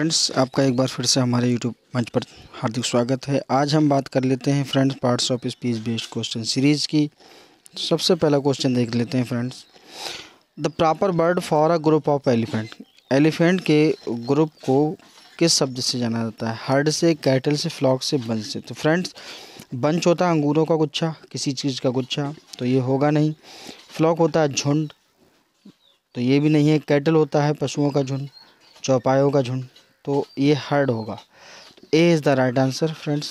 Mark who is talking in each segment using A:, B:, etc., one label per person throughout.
A: friends आपका एक बार फिर से हमारे यूट्यूब मंच पर हार्दिक स्वागत है आज हम बात कर लेते हैं friends parts of speech based question series की सबसे पहला क्वेश्चन देख लेते हैं friends the proper word for a group of elephant elephant के ग्रुप को किस शब्द से जाना जाता है हर्ड से कैटल से फ्लॉक से बंच से तो फ्रेंड्स बंच होता है अंगूरों का गुच्छा किसी चीज़ का गुच्छा तो ये होगा नहीं फ्लॉक होता है झुंड तो ये भी नहीं है कैटल होता है पशुओं का झुंड चौपायों का झुंड तो ये हार्ड होगा A is the right answer friends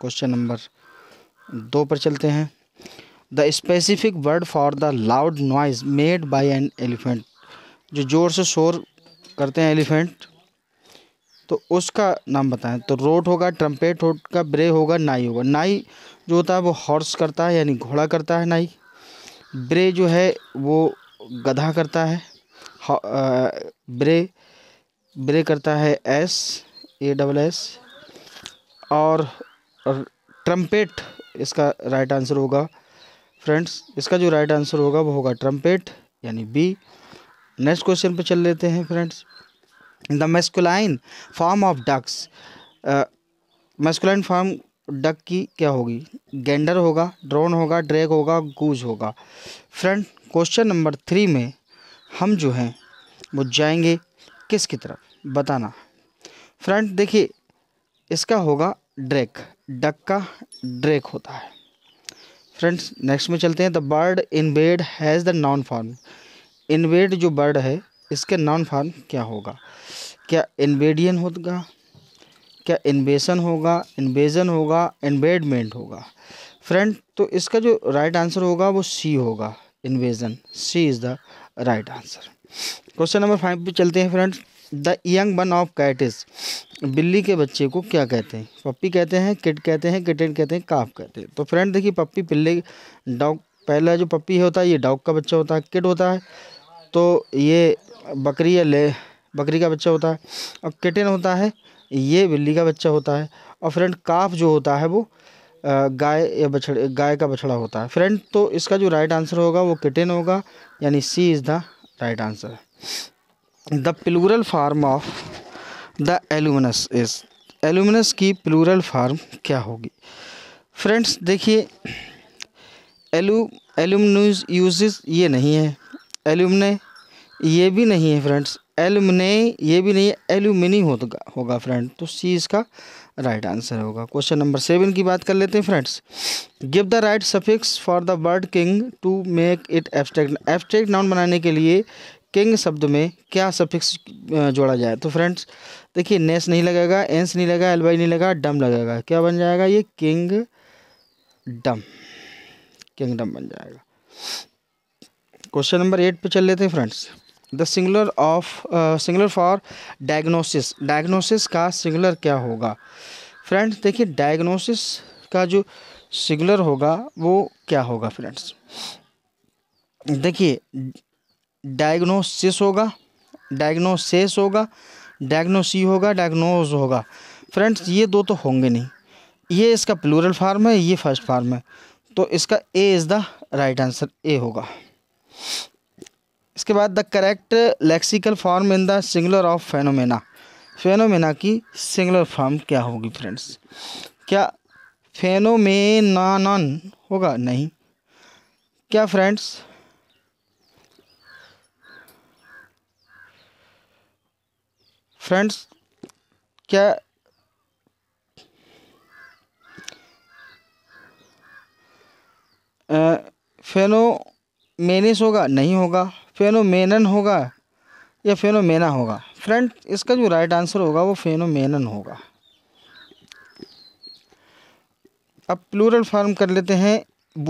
A: question number दो पर चलते हैं the specific word for the loud noise made by an elephant जो ज़ोर से शोर करते हैं एलिफेंट तो उसका नाम बताएं तो रोट होगा ट्रम्पेट का ब्रे होगा नाई होगा नाई जो होता है वो हॉर्स करता है यानी घोड़ा करता है नाई ब्रे जो है वो गधा करता है ब्रे ब्रे करता है एस ए डबल एस और ट्रम्पेट इसका राइट आंसर होगा फ्रेंड्स इसका जो राइट आंसर होगा वो होगा ट्रम्पेट यानी बी नेक्स्ट क्वेश्चन पे चल लेते हैं friends the masculine form of ducks masculine form duck की क्या होगी गेंडर होगा ड्रोन होगा ड्रैग होगा गूज होगा फ्रेंड क्वेश्चन नंबर थ्री में हम जो हैं वो जाएंगे किसकी तरफ बताना फ्रंट देखिए इसका होगा ड्रेक डक का ड्रेक होता है फ्रेंड्स नेक्स्ट में चलते हैं the bird invade has the noun form invade जो बर्ड है इसके नॉन फॉर्म क्या होगा क्या इन्वेडियन होगा क्या इन्वेसन होगा इन्वेजन होगा इन्वेडमेंट होगा फ्रेंड तो इसका जो राइट आंसर होगा वो सी होगा invasion C is the right answer question number five पे चलते हैं friends the young one of cat is बिल्ली के बच्चे को क्या कहते हैं पप्पी कहते हैं किट कहते हैं किटन कहते हैं काफ कहते हैं तो फ्रेंड देखिए पप्पी पिल्ले डॉग पहला जो पप्पी होता है ये डॉग का बच्चा होता है किट होता है तो ये बकरी या ले बकरी का बच्चा होता है और किटन होता है ये बिल्ली का बच्चा होता है और फ्रेंड काफ जो होता है वो गाय या बछड़े गाय का बछड़ा होता है फ्रेंड तो इसका जो राइट आंसर होगा वो किटन होगा यानी C is the right answer the plural form of the alumnus is alumnus की प्लूरल फार्म क्या होगी फ्रेंड्स देखिए एलू एलुमनूज यूज ये नहीं है एलुमने ये भी नहीं है फ्रेंड्स एलुमने ये भी नहीं है एलुमिनी तो होगा तो होगा फ्रेंड तो सी इसका राइट आंसर होगा क्वेश्चन नंबर सेवन की बात कर लेते हैं friends give the right suffix for the word king to make it abstract abstract noun बनाने के लिए किंग शब्द में क्या सफिक्स जोड़ा जाए तो फ्रेंड्स देखिए नेस नहीं लगेगा एंस नहीं लगा एल नहीं लगा डम लगेगा क्या बन जाएगा ये किंग डम किंगडम बन जाएगा क्वेश्चन नंबर एट पे चल लेते हैं friends the singular of singular for diagnosis diagnosis का सिंगुलर क्या होगा फ्रेंड्स देखिए डायग्नोसिस का जो सिंगुलर होगा वो क्या होगा फ्रेंड्स देखिए डायग्नोसिस होगा डायग्नोसिस होगा डायग्नोसी होगा डायग्नोज होगा फ्रेंड्स ये दो तो होंगे नहीं ये इसका प्लूरल फार्म है ये फर्स्ट फार्म है तो इसका A is the right answer A होगा इसके बाद the correct lexical form in the singular of phenomena phenomena की सिंगुलर फॉर्म क्या होगी फ्रेंड्स क्या फेनोमेनान होगा नहीं क्या फ्रेंड्स फ्रेंड्स क्या फेनोमेनिस होगा नहीं होगा फेनोमेनन होगा या फेनोमेना होगा फ्रेंड इसका जो राइट आंसर होगा वो फेनोमेनन होगा अब प्लूरल फॉर्म कर लेते हैं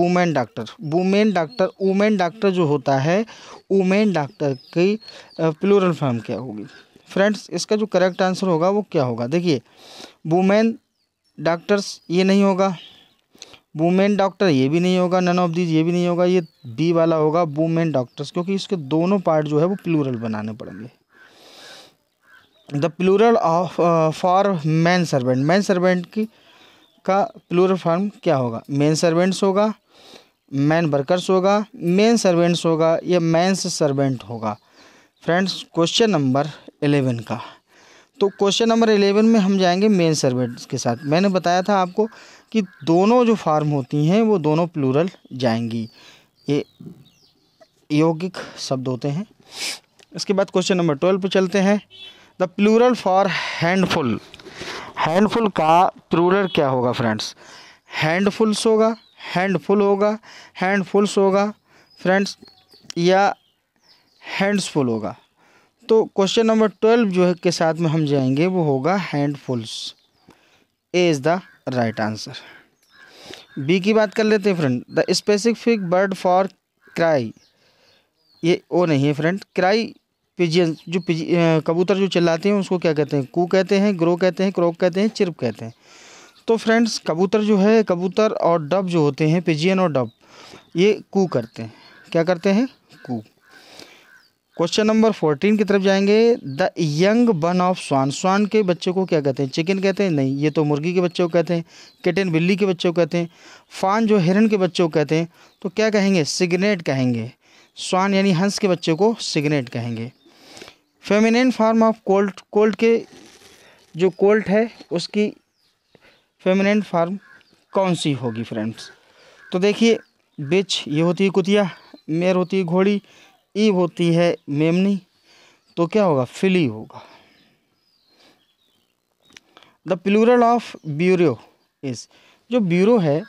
A: women doctor women doctor women doctor जो होता है वूमेन डॉक्टर की प्लूरल फॉर्म क्या होगी फ्रेंड्स इसका जो करेक्ट आंसर होगा वो क्या होगा देखिए वुमेन डॉक्टर्स ये नहीं होगा वुमेन डॉक्टर ये भी नहीं होगा नन ऑफ दीज ये भी नहीं होगा ये बी वाला होगा वुमेन डॉक्टर्स क्योंकि इसके दोनों पार्ट जो है वो प्लूरल बनाने पड़ेंगे the plural of for man servant man servant की का प्लूरल फॉर्म क्या होगा मेन सर्वेंट्स होगा मैन वर्कर्स होगा मेन सर्वेंट्स होगा या मैंस सर्वेंट होगा फ्रेंड्स क्वेश्चन नंबर एलेवन का तो क्वेश्चन नंबर एलेवन में हम जाएंगे मेन सर्वेंट्स के साथ मैंने बताया था आपको कि दोनों जो फार्म होती हैं वो दोनों प्लूरल जाएंगी ये यौगिक शब्द होते हैं इसके बाद क्वेश्चन नंबर ट्वेल्व पे चलते हैं the plural for handful handful का प्लूरल क्या होगा फ्रेंड्स हैंडफुल्स होगा हैंडफुल होगा हैंडफुल्स होगा फ्रेंड्स या हैंड्सफुल होगा तो क्वेश्चन नंबर ट्वेल्व जो है के साथ में हम जाएंगे वो होगा handfuls A is the right answer B की बात कर लेते हैं friend the specific bird for cry ये ओ नहीं है फ्रेंड क्राई पिजियन जो पिज कबूतर जो चिल्लाते हैं उसको क्या कहते हैं कू कहते हैं ग्रो कहते हैं क्रोक कहते हैं चिरप कहते हैं तो फ्रेंड्स कबूतर जो है कबूतर और डब जो होते हैं पिजियन और डब ये कू करते हैं क्या करते हैं कू क्वेश्चन नंबर फोर्टीन की तरफ जाएंगे the young one of swan swan के बच्चों को क्या कहते हैं चिकन कहते हैं नहीं ये तो मुर्गी के बच्चों को कहते हैं किटन बिल्ली के बच्चों को कहते हैं फान जो हिरन के बच्चों को कहते हैं तो क्या कहेंगे सिग्नेट कहेंगे स्वान यानी हंस के बच्चों को सिग्नेट कहेंगे feminine form of colt colt के जो कोल्ट है उसकी फेमिनिन फार्म कौन सी होगी फ्रेंड्स तो देखिए बिच ये होती है कुतिया मेर होती है घोड़ी ई होती है मेमनी तो क्या होगा फिली होगा the plural of bureau is जो ब्यूरो है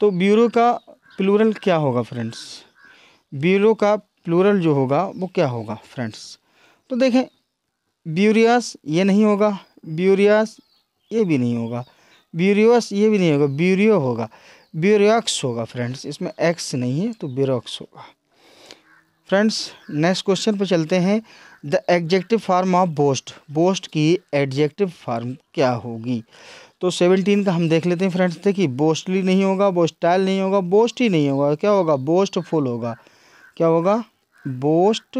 A: तो ब्यूरो का प्लूरल क्या होगा फ्रेंड्स ब्यूरो का प्लूरल जो होगा वो क्या होगा फ्रेंड्स तो देखें ब्यूरियास ये नहीं होगा ब्यूरियास ये भी नहीं होगा ब्यूरियोस ये भी नहीं होगा ब्यूरियो होगा ब्यूरोक्स होगा फ्रेंड्स इसमें एक्स नहीं है तो ब्यूरोक्स होगा फ्रेंड्स नेक्स्ट क्वेश्चन पर चलते हैं the adjective form of boast boast की एडजेक्टिव फार्म क्या होगी तो सेवनटीन का हम देख लेते हैं फ्रेंड्स देखिए बोस्टली नहीं होगा बोस्टाइल नहीं होगा बोस्ट ही नहीं होगा क्या होगा बोस्ट फुल होगा क्या होगा बोस्ट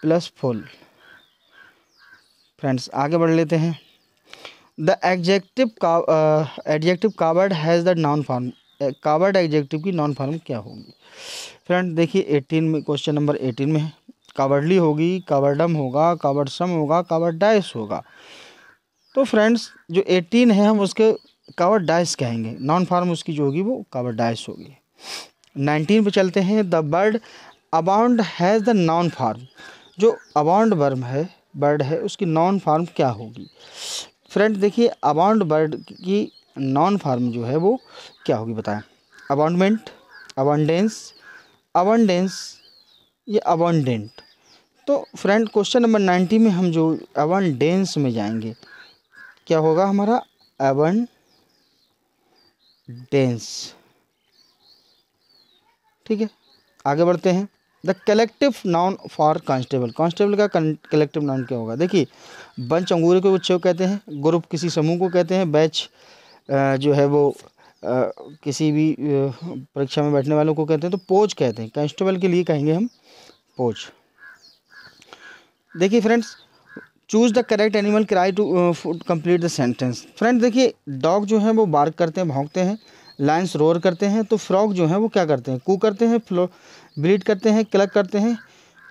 A: प्लस फुल फ्रेंड्स आगे बढ़ लेते हैं the adjective adjective coward has the noun form coward adjective की नॉन फॉर्म क्या होगी फ्रेंड देखिए एटीन में क्वेश्चन नंबर एटीन में है कावर्डली होगी कावर्डम होगा कावर्डसम होगा कावर्डाइस होगा तो फ्रेंड्स जो एटीन है हम उसके कावर्डाइस कहेंगे नॉन फॉर्म उसकी जो होगी वो कावर्डाइस होगी नाइनटीन पे चलते हैं the bird abound has the noun form जो अबाउंड वर्म है बर्ड है उसकी नॉन फार्म क्या होगी फ्रेंड देखिए अबाउंड बर्ड की नॉन फार्म जो है वो क्या होगी बताएं अबाउंडमेंट अबॉन्डेंस अबाउंडेंस ये अबाउंडेंट तो फ्रेंड क्वेश्चन नंबर नाइन्टी में हम जो अबाउंडेंस में जाएंगे क्या होगा हमारा डेंस ठीक है आगे बढ़ते हैं the collective noun for constable constable का कलेक्टिव नाउन क्या होगा देखिए बंच अंगूरे को बच्चों कहते हैं ग्रुप किसी समूह को कहते हैं बैच जो है वो किसी भी परीक्षा में बैठने वालों को कहते हैं तो पोच कहते हैं कांस्टेबल के लिए कहेंगे हम पोच देखिए friends choose the correct animal cry to complete the sentence friend देखिए डॉग जो है वो बार्क करते हैं भौंकते हैं लाइन्स रोर करते हैं तो फ्रॉग जो है वो क्या करते हैं कू करते हैं फ्लो ब्लीड करते हैं क्लक करते हैं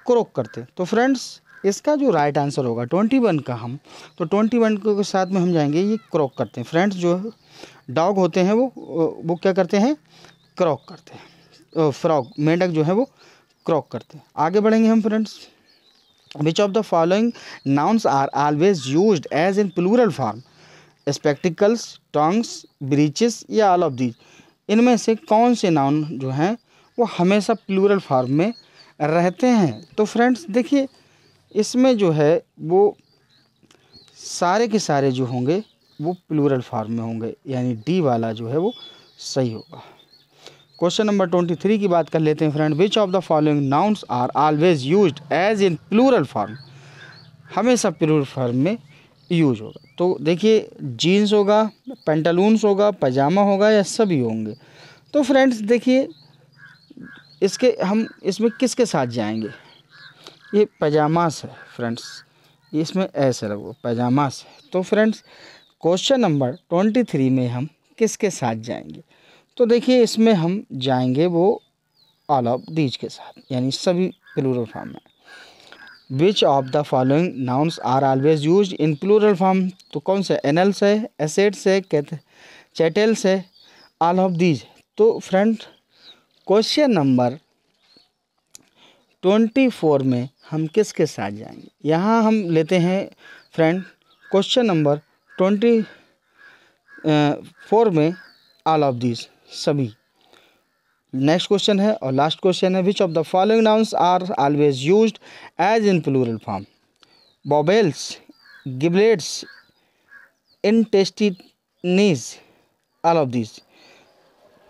A: क्रोक करते हैं तो फ्रेंड्स इसका जो राइट आंसर होगा ट्वेंटी वन का हम तो ट्वेंटी वन के साथ में हम जाएंगे ये क्रॉक करते हैं फ्रेंड्स जो डॉग होते हैं वो वो क्या करते हैं क्रॉक करते हैं फ्रॉग मेंढक जो है वो क्रॉक करते हैं आगे बढ़ेंगे हम friends which of the following nouns are always use as in plural form spectacles tongs breeches या ऑल ऑफ दीज इनमें से कौन से नाउन जो हैं वो हमेशा प्लूरल फॉर्म में रहते हैं तो फ्रेंड्स देखिए इसमें जो है वो सारे के सारे जो होंगे वो प्लूरल फॉर्म में होंगे यानी डी वाला जो है वो सही होगा क्वेश्चन नंबर ट्वेंटी थ्री की बात कर लेते हैं friend which of the following nouns are always use as in plural form हमेशा प्लूरल फॉर्म में यूज होगा तो देखिए जीन्स होगा पेंटालून्स होगा पजामा होगा या सभी होंगे तो फ्रेंड्स देखिए इसके हम इसमें किसके साथ जाएंगे ये पैजामास है फ्रेंड्स इसमें ऐसे लगो पैजामा है तो friends question number twenty three में हम किसके साथ जाएंगे तो देखिए इसमें हम जाएंगे वो ऑल ऑफ दीज के साथ यानी सभी प्लूरल फॉर्म में which of the following nouns are always use in plural form तो कौन से एनल्स है एसेट्स है कैथ चैटल्स है ऑल ऑफ दीज तो friend question number twenty four में हम किसके साथ जाएंगे यहाँ हम लेते हैं friend question number twenty four में ऑल ऑफ दिस सभी नेक्स्ट क्वेश्चन है और लास्ट क्वेश्चन है which of the following nouns are always use as in plural form baubles giblets intestines all of this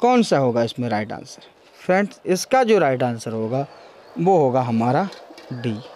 A: कौन सा होगा इसमें राइट आंसर फ्रेंड्स इसका जो राइट आंसर होगा वो होगा हमारा डी